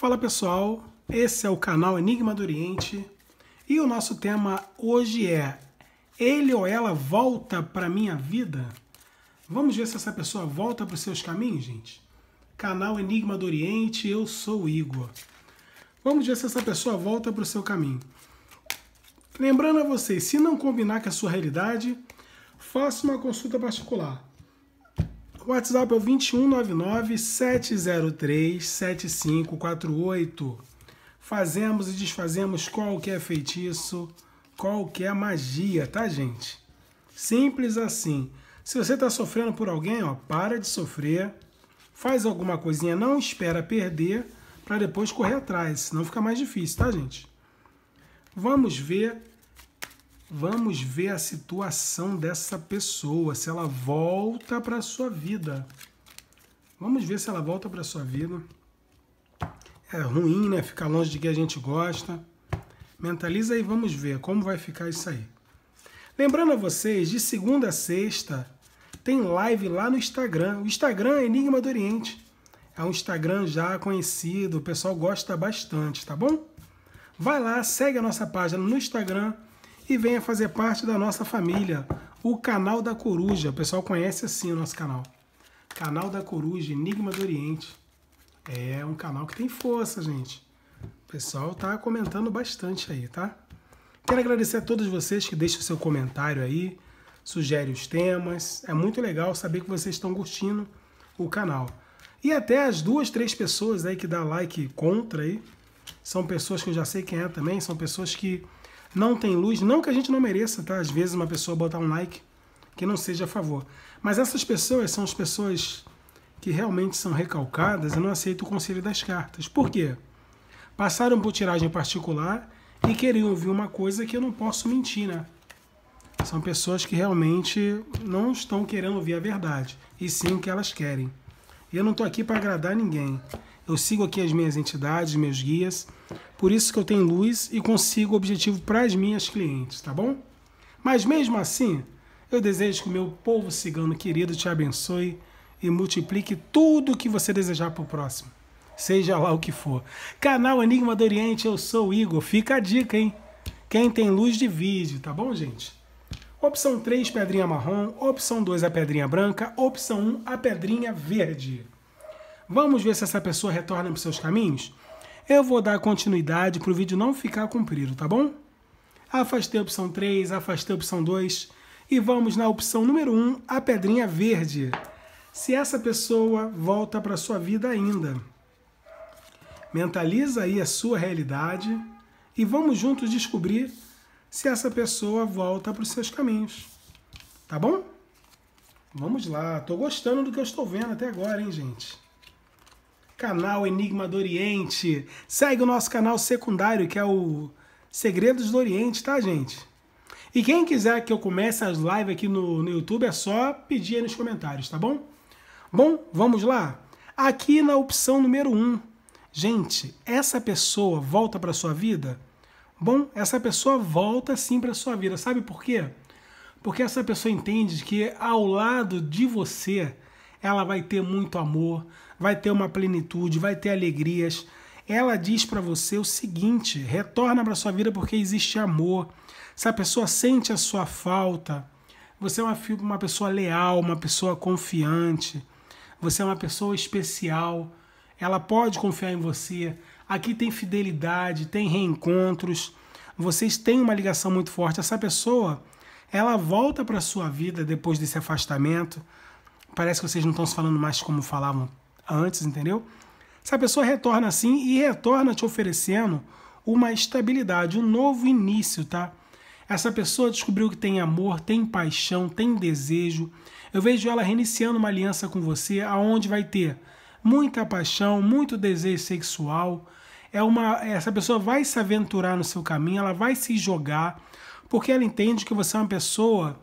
Fala pessoal, esse é o canal Enigma do Oriente e o nosso tema hoje é Ele ou ela volta para minha vida? Vamos ver se essa pessoa volta para os seus caminhos, gente? Canal Enigma do Oriente, eu sou o Igor. Vamos ver se essa pessoa volta para o seu caminho. Lembrando a vocês, se não combinar com a sua realidade, faça uma consulta particular. O WhatsApp é o 2199 703 7548. Fazemos e desfazemos qualquer feitiço, qualquer magia, tá, gente? Simples assim. Se você está sofrendo por alguém, ó, para de sofrer, faz alguma coisinha, não espera perder para depois correr atrás, senão fica mais difícil, tá, gente? Vamos ver Vamos ver a situação dessa pessoa, se ela volta para a sua vida. Vamos ver se ela volta para a sua vida. É ruim, né? Ficar longe de quem a gente gosta. Mentaliza e vamos ver como vai ficar isso aí. Lembrando a vocês, de segunda a sexta tem live lá no Instagram. O Instagram é Enigma do Oriente. É um Instagram já conhecido, o pessoal gosta bastante, tá bom? Vai lá, segue a nossa página no Instagram e venha fazer parte da nossa família, o Canal da Coruja. O pessoal conhece assim o nosso canal. Canal da Coruja, Enigma do Oriente. É um canal que tem força, gente. O pessoal tá comentando bastante aí, tá? Quero agradecer a todos vocês que deixam seu comentário aí, sugere os temas. É muito legal saber que vocês estão curtindo o canal. E até as duas, três pessoas aí que dá like contra aí, são pessoas que eu já sei quem é também, são pessoas que não tem luz, não que a gente não mereça, tá? Às vezes uma pessoa botar um like que não seja a favor. Mas essas pessoas são as pessoas que realmente são recalcadas e não aceitam o conselho das cartas. Por quê? Passaram por tiragem particular e queriam ouvir uma coisa que eu não posso mentir, né? São pessoas que realmente não estão querendo ouvir a verdade, e sim o que elas querem. E eu não estou aqui para agradar ninguém. Eu sigo aqui as minhas entidades, meus guias, por isso que eu tenho luz e consigo o objetivo para as minhas clientes, tá bom? Mas mesmo assim, eu desejo que o meu povo cigano querido te abençoe e multiplique tudo o que você desejar para o próximo, seja lá o que for. Canal Enigma do Oriente, eu sou o Igor. Fica a dica, hein? Quem tem luz de vídeo, tá bom, gente? Opção 3, pedrinha marrom. Opção 2, a pedrinha branca. Opção 1, a pedrinha verde. Vamos ver se essa pessoa retorna para os seus caminhos? Eu vou dar continuidade para o vídeo não ficar comprido, tá bom? Afastei a opção 3, afastei a opção 2 e vamos na opção número 1, a pedrinha verde. Se essa pessoa volta para sua vida ainda, mentaliza aí a sua realidade e vamos juntos descobrir se essa pessoa volta para os seus caminhos. Tá bom? Vamos lá, tô gostando do que eu estou vendo até agora, hein, gente? canal Enigma do Oriente. Segue o nosso canal secundário, que é o Segredos do Oriente, tá, gente? E quem quiser que eu comece as lives aqui no, no YouTube, é só pedir aí nos comentários, tá bom? Bom, vamos lá? Aqui na opção número 1. Um. Gente, essa pessoa volta para sua vida? Bom, essa pessoa volta sim para sua vida. Sabe por quê? Porque essa pessoa entende que ao lado de você, ela vai ter muito amor, vai ter uma plenitude, vai ter alegrias. Ela diz para você o seguinte: retorna para sua vida porque existe amor. Se a pessoa sente a sua falta, você é uma, uma pessoa leal, uma pessoa confiante, você é uma pessoa especial. Ela pode confiar em você. Aqui tem fidelidade, tem reencontros. Vocês têm uma ligação muito forte. Essa pessoa, ela volta para sua vida depois desse afastamento. Parece que vocês não estão se falando mais como falavam antes, entendeu? Essa pessoa retorna assim e retorna te oferecendo uma estabilidade, um novo início, tá? Essa pessoa descobriu que tem amor, tem paixão, tem desejo. Eu vejo ela reiniciando uma aliança com você, aonde vai ter muita paixão, muito desejo sexual. É uma, essa pessoa vai se aventurar no seu caminho, ela vai se jogar, porque ela entende que você é uma pessoa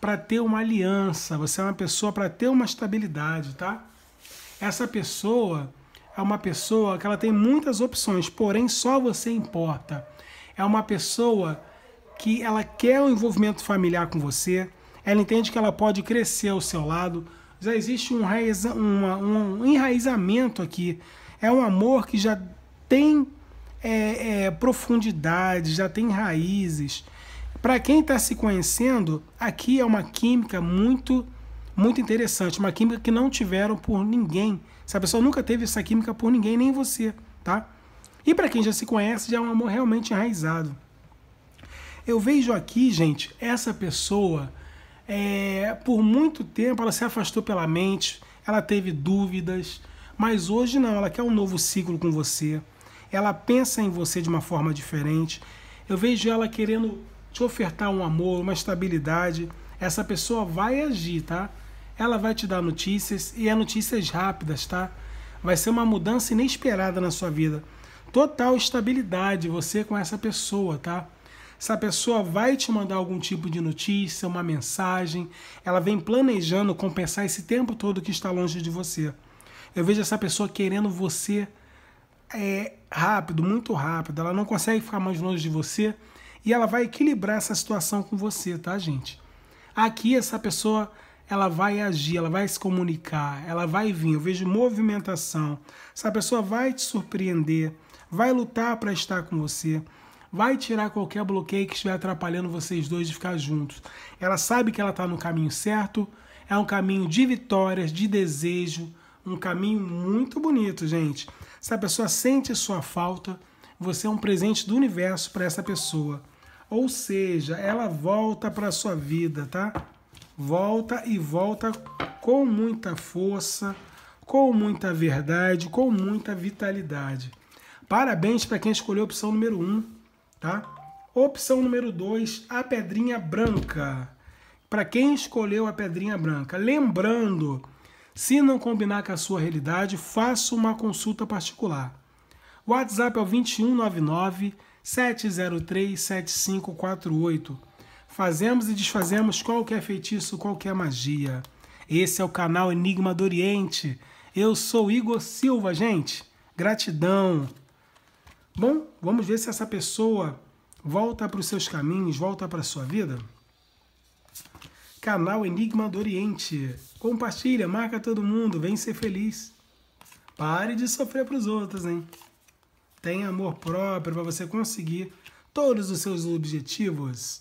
para ter uma aliança, você é uma pessoa para ter uma estabilidade, tá? essa pessoa é uma pessoa que ela tem muitas opções, porém só você importa. É uma pessoa que ela quer o um envolvimento familiar com você, ela entende que ela pode crescer ao seu lado. Já existe um, raiz, uma, um enraizamento aqui. É um amor que já tem é, é, profundidade, já tem raízes. Para quem está se conhecendo, aqui é uma química muito muito interessante, uma química que não tiveram por ninguém. Essa pessoa nunca teve essa química por ninguém, nem você, tá? E para quem já se conhece, já é um amor realmente enraizado. Eu vejo aqui, gente, essa pessoa, é, por muito tempo ela se afastou pela mente, ela teve dúvidas, mas hoje não, ela quer um novo ciclo com você. Ela pensa em você de uma forma diferente. Eu vejo ela querendo te ofertar um amor, uma estabilidade, essa pessoa vai agir, tá? Ela vai te dar notícias e é notícias rápidas, tá? Vai ser uma mudança inesperada na sua vida. Total estabilidade você com essa pessoa, tá? Essa pessoa vai te mandar algum tipo de notícia, uma mensagem. Ela vem planejando compensar esse tempo todo que está longe de você. Eu vejo essa pessoa querendo você é, rápido, muito rápido. Ela não consegue ficar mais longe de você e ela vai equilibrar essa situação com você, tá, gente? Aqui essa pessoa ela vai agir, ela vai se comunicar, ela vai vir. Eu vejo movimentação. Essa pessoa vai te surpreender, vai lutar para estar com você, vai tirar qualquer bloqueio que estiver atrapalhando vocês dois de ficar juntos. Ela sabe que ela está no caminho certo, é um caminho de vitórias, de desejo, um caminho muito bonito, gente. Essa pessoa sente a sua falta, você é um presente do universo para essa pessoa. Ou seja, ela volta para a sua vida, tá? volta e volta com muita força, com muita verdade, com muita vitalidade. Parabéns para quem escolheu a opção número 1, um, tá? Opção número 2, a pedrinha branca. Para quem escolheu a pedrinha branca, lembrando, se não combinar com a sua realidade, faça uma consulta particular. WhatsApp é o 2199 703 7548. Fazemos e desfazemos qualquer feitiço, qualquer magia. Esse é o canal Enigma do Oriente. Eu sou Igor Silva, gente. Gratidão. Bom, vamos ver se essa pessoa volta para os seus caminhos, volta para a sua vida. Canal Enigma do Oriente. Compartilha, marca todo mundo, vem ser feliz. Pare de sofrer para os outros, hein? Tenha amor próprio para você conseguir todos os seus objetivos.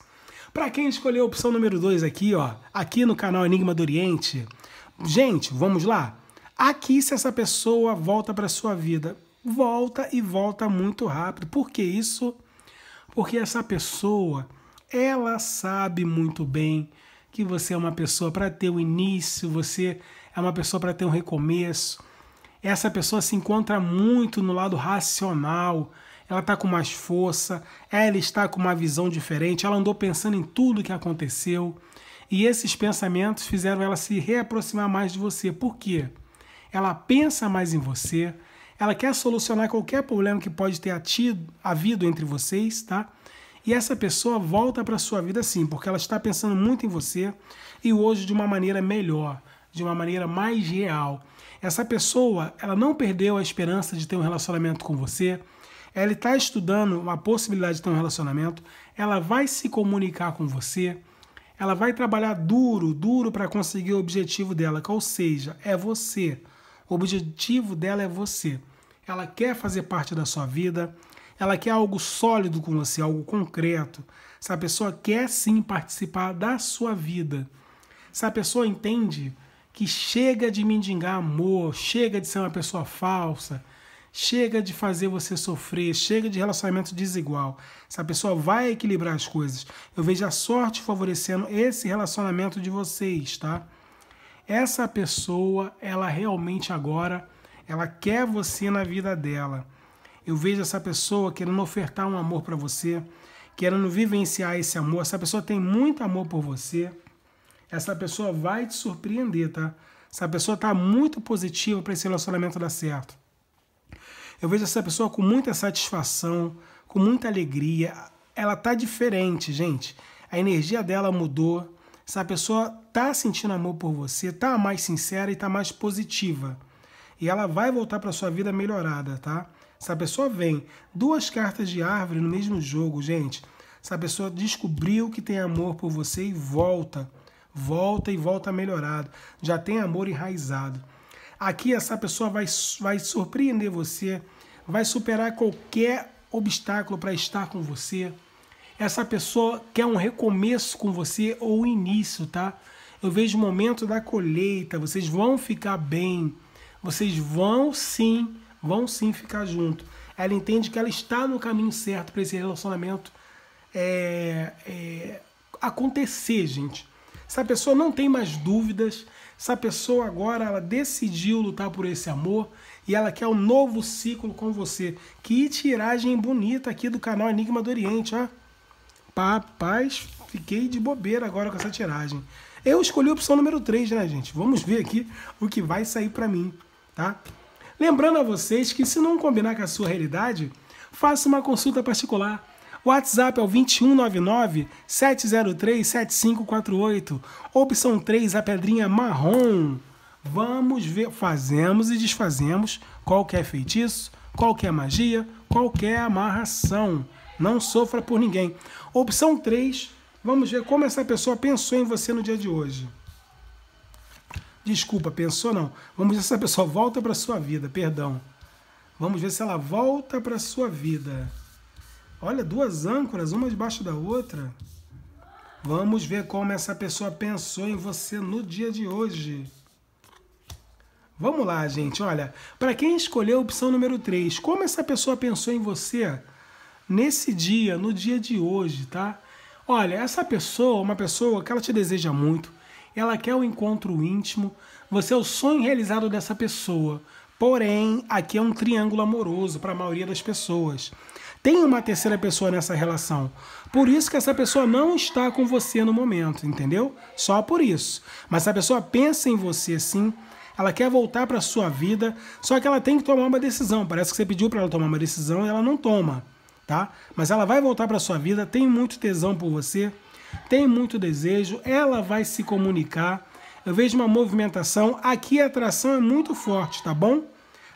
Para quem escolheu a opção número 2 aqui, ó, aqui no canal Enigma do Oriente, gente, vamos lá. Aqui se essa pessoa volta para sua vida, volta e volta muito rápido. Por que isso? Porque essa pessoa, ela sabe muito bem que você é uma pessoa para ter o um início, você é uma pessoa para ter um recomeço. Essa pessoa se encontra muito no lado racional, ela está com mais força, ela está com uma visão diferente, ela andou pensando em tudo o que aconteceu. E esses pensamentos fizeram ela se reaproximar mais de você. Por quê? Ela pensa mais em você, ela quer solucionar qualquer problema que pode ter atido, havido entre vocês, tá? E essa pessoa volta para sua vida sim, porque ela está pensando muito em você e hoje de uma maneira melhor, de uma maneira mais real. Essa pessoa, ela não perdeu a esperança de ter um relacionamento com você, ela está estudando a possibilidade de ter um relacionamento, ela vai se comunicar com você, ela vai trabalhar duro, duro para conseguir o objetivo dela, que, ou seja, é você. O objetivo dela é você. Ela quer fazer parte da sua vida, ela quer algo sólido com você, algo concreto. Essa pessoa quer sim participar da sua vida. Essa pessoa entende que chega de mendigar amor, chega de ser uma pessoa falsa, Chega de fazer você sofrer, chega de relacionamento desigual. Essa pessoa vai equilibrar as coisas. Eu vejo a sorte favorecendo esse relacionamento de vocês, tá? Essa pessoa, ela realmente agora, ela quer você na vida dela. Eu vejo essa pessoa querendo ofertar um amor para você, querendo vivenciar esse amor. Essa pessoa tem muito amor por você. Essa pessoa vai te surpreender, tá? Essa pessoa tá muito positiva para esse relacionamento dar certo. Eu vejo essa pessoa com muita satisfação, com muita alegria. Ela tá diferente, gente. A energia dela mudou. Essa pessoa tá sentindo amor por você, tá mais sincera e tá mais positiva. E ela vai voltar para sua vida melhorada, tá? Essa pessoa vem duas cartas de árvore no mesmo jogo, gente. Essa pessoa descobriu que tem amor por você e volta. Volta e volta melhorado. Já tem amor enraizado. Aqui essa pessoa vai, vai surpreender você, vai superar qualquer obstáculo para estar com você. Essa pessoa quer um recomeço com você ou um início, tá? Eu vejo o momento da colheita, vocês vão ficar bem, vocês vão sim, vão sim ficar junto. Ela entende que ela está no caminho certo para esse relacionamento é, é, acontecer, gente. Essa pessoa não tem mais dúvidas, essa pessoa agora ela decidiu lutar por esse amor e ela quer um novo ciclo com você. Que tiragem bonita aqui do canal Enigma do Oriente, ó. Rapaz, fiquei de bobeira agora com essa tiragem. Eu escolhi a opção número 3, né, gente? Vamos ver aqui o que vai sair para mim, tá? Lembrando a vocês que se não combinar com a sua realidade, faça uma consulta particular WhatsApp é o 2199 703 7548. Opção 3, a pedrinha marrom. Vamos ver, fazemos e desfazemos qualquer é feitiço, qualquer é magia, qualquer é amarração. Não sofra por ninguém. Opção 3, vamos ver como essa pessoa pensou em você no dia de hoje. Desculpa, pensou não. Vamos ver se essa pessoa volta para sua vida, perdão. Vamos ver se ela volta para sua vida. Olha, duas âncoras, uma debaixo da outra. Vamos ver como essa pessoa pensou em você no dia de hoje. Vamos lá, gente. Olha, para quem escolheu a opção número 3, como essa pessoa pensou em você nesse dia, no dia de hoje, tá? Olha, essa pessoa, uma pessoa que ela te deseja muito, ela quer um encontro íntimo, você é o sonho realizado dessa pessoa. Porém, aqui é um triângulo amoroso para a maioria das pessoas tem uma terceira pessoa nessa relação. Por isso que essa pessoa não está com você no momento, entendeu? Só por isso. Mas essa a pessoa pensa em você sim, ela quer voltar para sua vida, só que ela tem que tomar uma decisão. Parece que você pediu para ela tomar uma decisão e ela não toma, tá? Mas ela vai voltar para sua vida, tem muito tesão por você, tem muito desejo, ela vai se comunicar. Eu vejo uma movimentação, aqui a atração é muito forte, tá bom?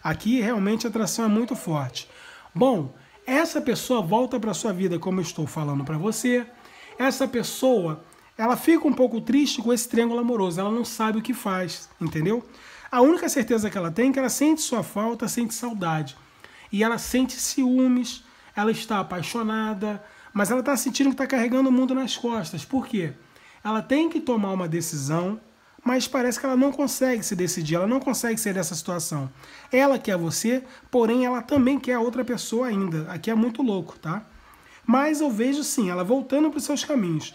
Aqui realmente a atração é muito forte. Bom, essa pessoa volta para sua vida, como eu estou falando para você. Essa pessoa, ela fica um pouco triste com esse triângulo amoroso, ela não sabe o que faz, entendeu? A única certeza que ela tem é que ela sente sua falta, sente saudade. E ela sente ciúmes, ela está apaixonada, mas ela está sentindo que está carregando o mundo nas costas. Por quê? Ela tem que tomar uma decisão mas parece que ela não consegue se decidir, ela não consegue sair dessa situação. Ela quer você, porém ela também quer outra pessoa ainda. Aqui é muito louco, tá? Mas eu vejo sim, ela voltando para os seus caminhos.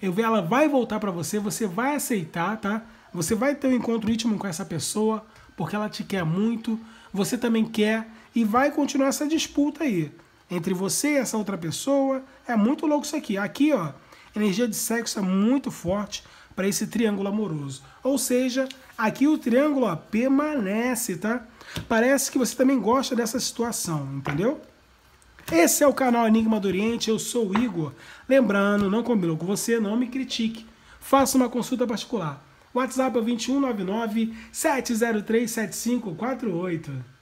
Eu vejo ela vai voltar para você, você vai aceitar, tá? Você vai ter um encontro íntimo com essa pessoa, porque ela te quer muito, você também quer, e vai continuar essa disputa aí. Entre você e essa outra pessoa, é muito louco isso aqui. Aqui, ó, energia de sexo é muito forte para esse triângulo amoroso. Ou seja, aqui o triângulo ó, permanece, tá? Parece que você também gosta dessa situação, entendeu? Esse é o canal Enigma do Oriente, eu sou o Igor. Lembrando, não combinou com você, não me critique. Faça uma consulta particular. WhatsApp é 2199 703 7548.